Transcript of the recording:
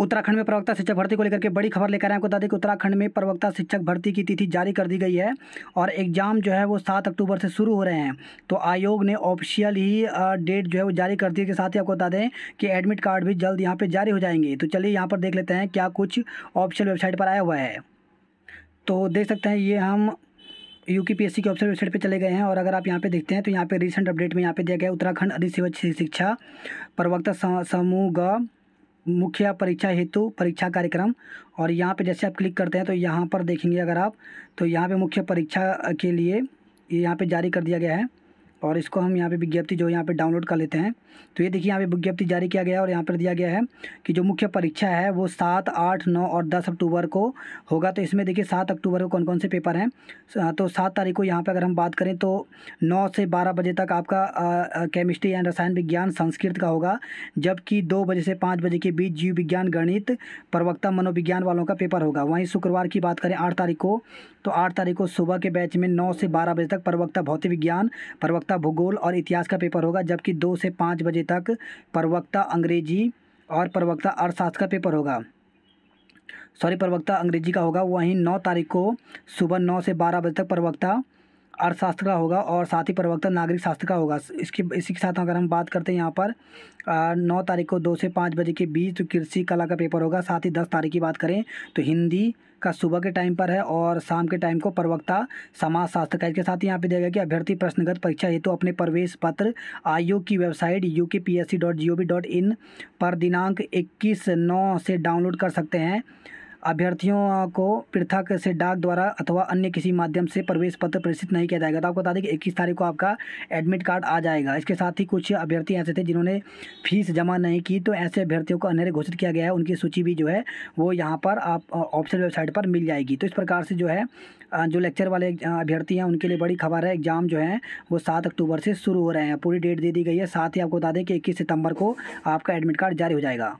उत्तराखंड में प्रवक्ता शिक्षक भर्ती को लेकर के बड़ी खबर लेकर आए आपको बता दें कि उत्तराखंड में प्रवक्ता शिक्षक भर्ती की तिथि जारी कर दी गई है और एग्ज़ाम जो है वो सात अक्टूबर से शुरू हो रहे हैं तो आयोग ने ऑफिशियल ही डेट जो है वो जारी कर दी के साथ ही आपको बता दें कि एडमिट कार्ड भी जल्द यहाँ पर जारी हो जाएंगे तो चलिए यहाँ पर देख लेते हैं क्या कुछ ऑफिशियल वेबसाइट पर आया हुआ है तो देख सकते हैं ये हम यू की पी एस सी की वेबसाइट पे चले गए हैं और अगर आप यहाँ पे देखते हैं तो यहाँ पे रिसेंट अपडेट में यहाँ पे दिया गया उत्तराखंड अधिसेवा शिक्षा प्रवक्ता समूह ग मुख्य परीक्षा हेतु परीक्षा कार्यक्रम और यहाँ पे जैसे आप क्लिक करते हैं तो यहाँ पर देखेंगे अगर आप तो यहाँ पे मुख्य परीक्षा के लिए यहाँ पे जारी कर दिया गया है और इसको हम यहाँ पे विज्ञप्ति जो यहाँ पे डाउनलोड कर लेते हैं तो ये देखिए यहाँ पे विज्ञप्ति जारी किया गया है और यहाँ पर दिया गया है कि जो मुख्य परीक्षा है वो सात आठ नौ और दस अक्टूबर को होगा तो इसमें देखिए सात अक्टूबर को कौन कौन से पेपर हैं तो सात तारीख को यहाँ पर अगर हम बात करें तो नौ से बारह बजे तक आपका केमिस्ट्री एंड रसायन विज्ञान संस्कृत का होगा जबकि दो बजे से पाँच बजे के बीच जीव विज्ञान गणित प्रवक्ता मनोविज्ञान वालों का पेपर होगा वहीं शुक्रवार की बात करें आठ तारीख को तो आठ तारीख को सुबह के बैच में नौ से बारह बजे तक प्रवक्ता भौतिक विज्ञान प्रवक्ता प्रवक्ता भूगोल और इतिहास का पेपर होगा जबकि दो से पाँच बजे तक प्रवक्ता अंग्रेजी और प्रवक्ता अर्थशास्त्र का पेपर होगा सॉरी प्रवक्ता अंग्रेजी का होगा वहीं नौ तारीख को सुबह नौ से बारह बजे तक प्रवक्ता अर्थशास्त्र का होगा और साथ ही प्रवक्ता नागरिक शास्त्र का होगा इसके इसी के साथ अगर हम बात करते हैं यहाँ पर नौ तारीख को दो से पाँच बजे के बीच तो कृषि कला का पेपर होगा साथ ही दस तारीख की बात करें तो हिंदी का सुबह के टाइम पर है और शाम के टाइम को प्रवक्ता समाज शास्त्र का इसके साथ ही यहाँ पे दिया गया कि अभ्यर्थी प्रश्नगत परीक्षा हेतु तो अपने प्रवेश पत्र आयोग की website U K P S C dot G O V dot in पर दिनांक इक्कीस नौ से डाउनलोड कर सकते हैं अभ्यर्थियों को पृथक से डाक द्वारा अथवा अन्य किसी माध्यम से प्रवेश पत्र प्रेषित नहीं किया जाएगा तो आपको बता दें कि इक्कीस तारीख को आपका एडमिट कार्ड आ जाएगा इसके साथ ही कुछ अभ्यर्थी ऐसे थे जिन्होंने फीस जमा नहीं की तो ऐसे अभ्यर्थियों को अनहरे घोषित किया गया है उनकी सूची भी जो है वो यहाँ पर आप ऑफिशियल वेबसाइट पर मिल जाएगी तो इस प्रकार से जो है जो लेक्चर वाले अभ्यर्थी हैं उनके लिए बड़ी खबर है एग्ज़ाम जो है वो सात अक्टूबर से शुरू हो रहे हैं पूरी डेट दे दी गई है साथ ही आपको बता दें कि इक्कीस सितंबर को आपका एडमिट कार्ड जारी हो जाएगा